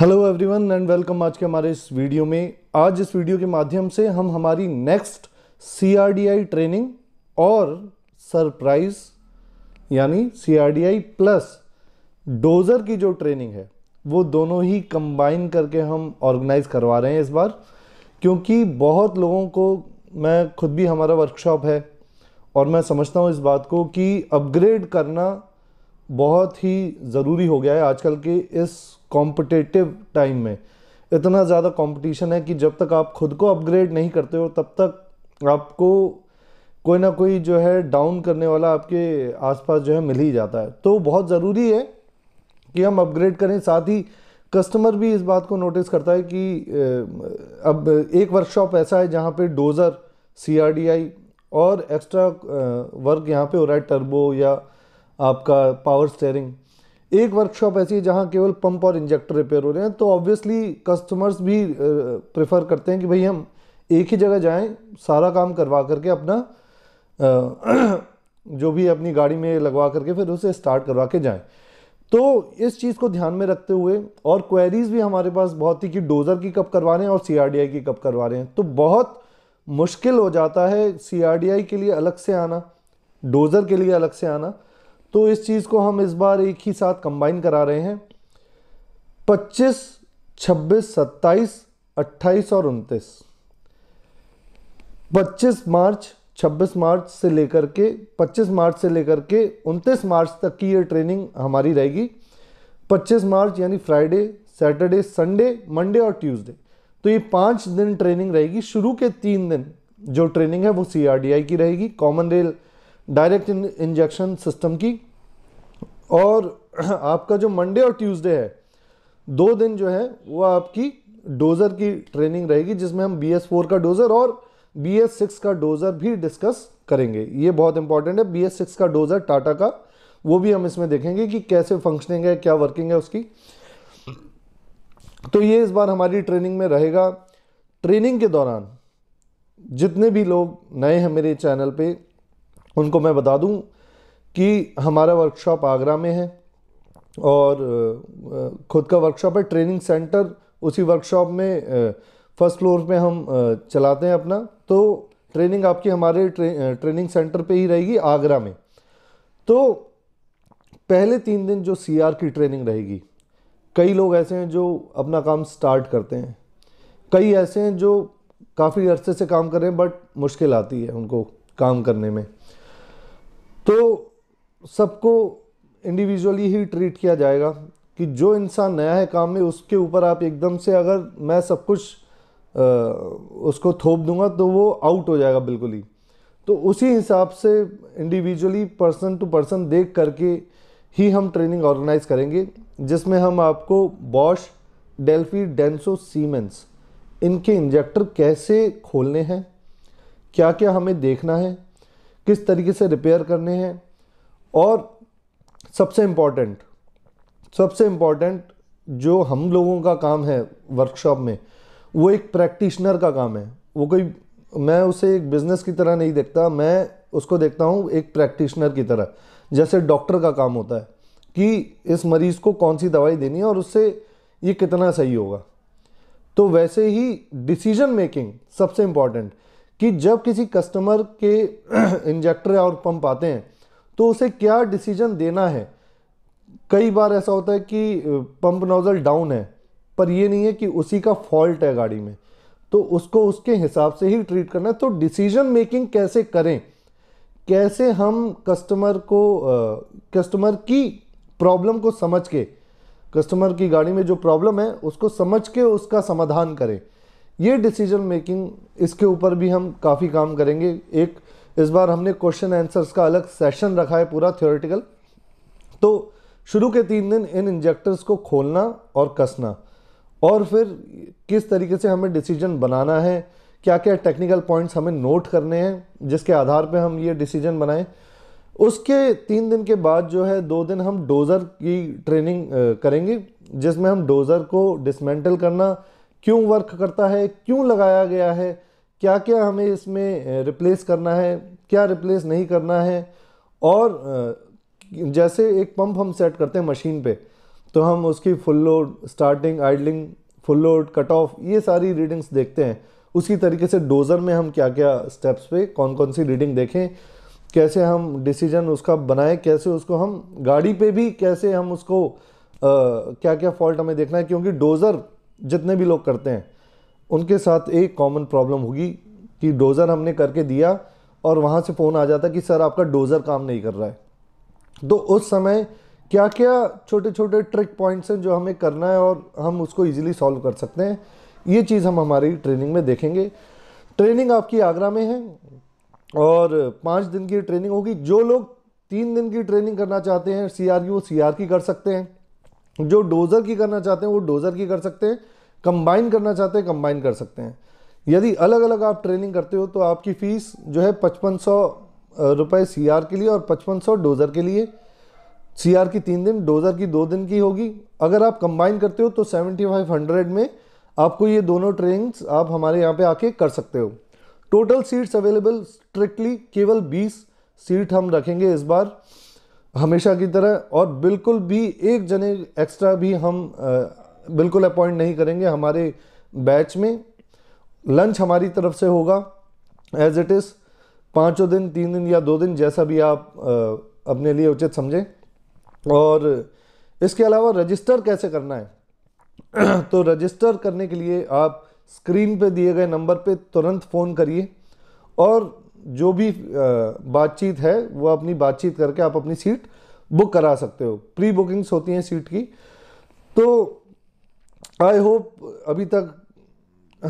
hello everyone and welcome आज के हमारे इस वीडियो में आज इस वीडियो के माध्यम से हम हमारी नेक्स्ट सीआरडीआई ट्रेनिंग और सरप्राइज यानी सीआरडीआई प्लस डोज़र की जो ट्रेनिंग है वो दोनों ही कंबाइन करके हम ऑर्गेनाइज करवा रहे हैं इस बार क्योंकि बहुत लोगों को मैं खुद भी हमारा वर्कशॉप है और मैं समझता हूँ इस बात को कि अपग्रेड करना बहुत ही ज़रूरी हो गया है आजकल के इस कॉम्पिटिटिव टाइम में इतना ज़्यादा कंपटीशन है कि जब तक आप खुद को अपग्रेड नहीं करते हो तब तक आपको कोई ना कोई जो है डाउन करने वाला आपके आसपास जो है मिल ही जाता है तो बहुत ज़रूरी है कि हम अपग्रेड करें साथ ही कस्टमर भी इस बात को नोटिस करता है कि अब एक वर्कशॉप ऐसा है जहाँ पे डोज़र सी और एक्स्ट्रा वर्क यहाँ पे हो रहा है टर्बो या आपका पावर स्टेयरिंग एक वर्कशॉप ऐसी है जहाँ केवल पंप और इंजेक्टर रिपेयर हो रहे हैं तो ऑब्वियसली कस्टमर्स भी प्रेफर करते हैं कि भाई हम एक ही जगह जाएं सारा काम करवा करके अपना जो भी अपनी गाड़ी में लगवा करके फिर उसे स्टार्ट करवा के जाएं तो इस चीज़ को ध्यान में रखते हुए और क्वेरीज भी हमारे पास बहुत ही कि डोज़र की कब करवा रहे हैं और सी की कब करवा रहे हैं तो बहुत मुश्किल हो जाता है सी के लिए अलग से आना डोज़र के लिए अलग से आना तो इस चीज़ को हम इस बार एक ही साथ कंबाइन करा रहे हैं 25, 26, 27, 28 और 29 25 मार्च 26 मार्च से लेकर के 25 मार्च से लेकर के 29 मार्च तक की ये ट्रेनिंग हमारी रहेगी 25 मार्च यानी फ्राइडे सैटरडे संडे मंडे और ट्यूसडे तो ये पाँच दिन ट्रेनिंग रहेगी शुरू के तीन दिन जो ट्रेनिंग है वो सी की रहेगी common rail direct injection system की और आपका जो मंडे और ट्यूसडे है दो दिन जो है वो आपकी डोज़र की ट्रेनिंग रहेगी जिसमें हम बी एस फोर का डोज़र और बी एस सिक्स का डोज़र भी डिस्कस करेंगे ये बहुत इंपॉर्टेंट है बी एस सिक्स का डोज़र टाटा का वो भी हम इसमें देखेंगे कि कैसे फंक्शनिंग है क्या वर्किंग है उसकी तो ये इस बार हमारी ट्रेनिंग में रहेगा ट्रेनिंग के दौरान जितने भी लोग नए हैं मेरे चैनल पे उनको मैं बता दूं कि हमारा वर्कशॉप आगरा में है और ख़ुद का वर्कशॉप है ट्रेनिंग सेंटर उसी वर्कशॉप में फर्स्ट फ्लोर पे हम चलाते हैं अपना तो ट्रेनिंग आपकी हमारे ट्रे, ट्रेनिंग सेंटर पे ही रहेगी आगरा में तो पहले तीन दिन जो सीआर की ट्रेनिंग रहेगी कई लोग ऐसे हैं जो अपना काम स्टार्ट करते हैं कई ऐसे हैं जो काफ़ी अरसे से काम कर रहे हैं बट मुश्किल आती है उनको काम करने में तो सबको इंडिविजुअली ही ट्रीट किया जाएगा कि जो इंसान नया है काम में उसके ऊपर आप एकदम से अगर मैं सब कुछ आ, उसको थोप दूंगा तो वो आउट हो जाएगा बिल्कुल ही तो उसी हिसाब से इंडिविजुअली पर्सन टू पर्सन देख करके ही हम ट्रेनिंग ऑर्गेनाइज करेंगे जिसमें हम आपको बॉश डेल्फी डेंसो सीमेंस इनके इंजेक्टर कैसे खोलने हैं क्या क्या हमें देखना है किस तरीके से रिपेयर करने हैं और सबसे इम्पॉर्टेंट सबसे इम्पॉर्टेंट जो हम लोगों का काम है वर्कशॉप में वो एक प्रैक्टिशनर का काम है वो कोई मैं उसे एक बिज़नेस की तरह नहीं देखता मैं उसको देखता हूँ एक प्रैक्टिशनर की तरह जैसे डॉक्टर का काम होता है कि इस मरीज़ को कौन सी दवाई देनी है और उससे ये कितना सही होगा तो वैसे ही डिसीजन मेकिंग सबसे इम्पॉर्टेंट कि जब किसी कस्टमर के इंजेक्टर और पंप आते हैं तो उसे क्या डिसीजन देना है कई बार ऐसा होता है कि पंप नोज़ल डाउन है पर ये नहीं है कि उसी का फॉल्ट है गाड़ी में तो उसको उसके हिसाब से ही ट्रीट करना है तो डिसीजन मेकिंग कैसे करें कैसे हम कस्टमर को कस्टमर की प्रॉब्लम को समझ के कस्टमर की गाड़ी में जो प्रॉब्लम है उसको समझ के उसका समाधान करें ये डिसीजन मेकिंग इसके ऊपर भी हम काफ़ी काम करेंगे एक इस बार हमने क्वेश्चन आंसर्स का अलग सेशन रखा है पूरा थियोरेटिकल तो शुरू के तीन दिन इन इंजेक्टर्स को खोलना और कसना और फिर किस तरीके से हमें डिसीजन बनाना है क्या क्या टेक्निकल पॉइंट्स हमें नोट करने हैं जिसके आधार पर हम ये डिसीजन बनाएं उसके तीन दिन के बाद जो है दो दिन हम डोज़र की ट्रेनिंग करेंगे जिसमें हम डोज़र को डिसमेंटल करना क्यों वर्क करता है क्यों लगाया गया है क्या क्या हमें इसमें रिप्लेस करना है क्या रिप्लेस नहीं करना है और जैसे एक पंप हम सेट करते हैं मशीन पे तो हम उसकी full load starting idling full load cut off ये सारी रीडिंग्स देखते हैं उसी तरीके से डोज़र में हम क्या क्या स्टेप्स पे कौन कौन सी रीडिंग देखें कैसे हम डिसीजन उसका बनाएं कैसे उसको हम गाड़ी पे भी कैसे हम उसको आ, क्या क्या फॉल्ट हमें देखना है क्योंकि डोज़र जितने भी लोग करते हैं उनके साथ एक कॉमन प्रॉब्लम होगी कि डोज़र हमने करके दिया और वहाँ से फ़ोन आ जाता कि सर आपका डोज़र काम नहीं कर रहा है तो उस समय क्या क्या छोटे छोटे ट्रिक पॉइंट्स हैं जो हमें करना है और हम उसको इजीली सॉल्व कर सकते हैं ये चीज़ हम हमारी ट्रेनिंग में देखेंगे ट्रेनिंग आपकी आगरा में है और पाँच दिन की ट्रेनिंग होगी जो लोग तीन दिन की ट्रेनिंग करना चाहते हैं सी आर की वो सी आर की कर सकते हैं जो डोज़र की करना चाहते हैं वो डोज़र की कर सकते हैं कंबाइन करना चाहते हैं कंबाइन कर सकते हैं यदि अलग अलग आप ट्रेनिंग करते हो तो आपकी फ़ीस जो है पचपन सौ रुपये सी के लिए और पचपन सौ डोज़र के लिए सी की तीन दिन डोज़र की दो दिन की होगी अगर आप कंबाइन करते हो तो सेवेंटी फाइव हंड्रेड में आपको ये दोनों ट्रेनिंग्स आप हमारे यहाँ पे आके कर सकते हो टोटल सीट्स अवेलेबल स्ट्रिक्टली केवल बीस सीट हम रखेंगे इस बार हमेशा की तरह और बिल्कुल भी एक जने एक्स्ट्रा भी हम बिल्कुल अपॉइंट नहीं करेंगे हमारे बैच में लंच हमारी तरफ से होगा एज इट इज़ पाँचों दिन तीन दिन या दो दिन जैसा भी आप अपने लिए उचित समझें और इसके अलावा रजिस्टर कैसे करना है तो रजिस्टर करने के लिए आप स्क्रीन पे दिए गए नंबर पे तुरंत फ़ोन करिए और जो भी बातचीत है वह अपनी बातचीत करके आप अपनी सीट बुक करा सकते हो प्री बुकिंग्स होती हैं सीट की तो आई होप अभी तक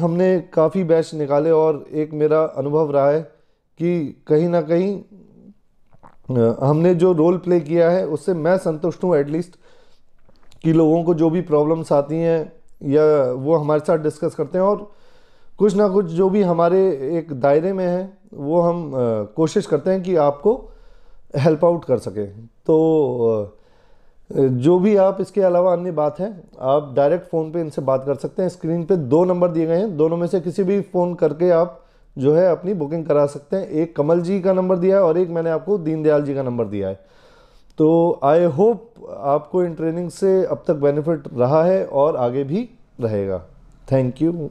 हमने काफ़ी बैच निकाले और एक मेरा अनुभव रहा है कि कहीं ना कहीं हमने जो रोल प्ले किया है उससे मैं संतुष्ट हूँ एटलीस्ट कि लोगों को जो भी प्रॉब्लम्स आती हैं या वो हमारे साथ डिस्कस करते हैं और कुछ ना कुछ जो भी हमारे एक दायरे में है वो हम कोशिश करते हैं कि आपको हेल्प आउट कर सकें तो जो भी आप इसके अलावा अन्य बात है आप डायरेक्ट फ़ोन पे इनसे बात कर सकते हैं स्क्रीन पे दो नंबर दिए गए हैं दोनों में से किसी भी फ़ोन करके आप जो है अपनी बुकिंग करा सकते हैं एक कमल जी का नंबर दिया है और एक मैंने आपको दीनदयाल जी का नंबर दिया है तो आई होप आपको इन ट्रेनिंग से अब तक बेनिफिट रहा है और आगे भी रहेगा थैंक यू